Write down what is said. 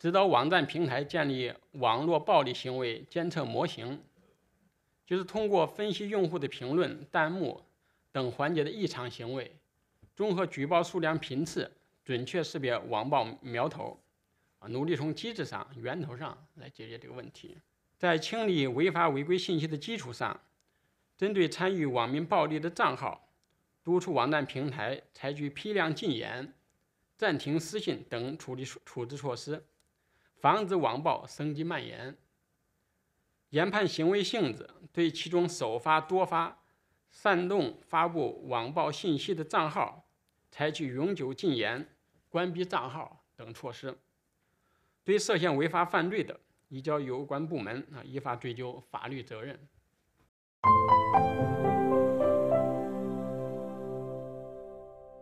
指导网站平台建立网络暴力行为监测模型，就是通过分析用户的评论、弹幕等环节的异常行为，综合举报数量、频次，准确识别网暴苗头，啊，努力从机制上、源头上来解决这个问题。在清理违法违规信息的基础上，针对参与网民暴力的账号，督促网站平台采取批量禁言、暂停私信等处理处置措施。防止网暴升级蔓延，研判行为性质，对其中首发、多发、煽动发布网暴信息的账号，采取永久禁言、关闭账号等措施；对涉嫌违法犯罪的，移交有关部门啊，依法追究法律责任。